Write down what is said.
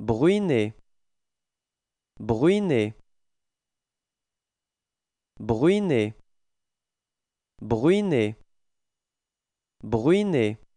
Bruiner, bruiner, bruiner, bruiner, bruiner.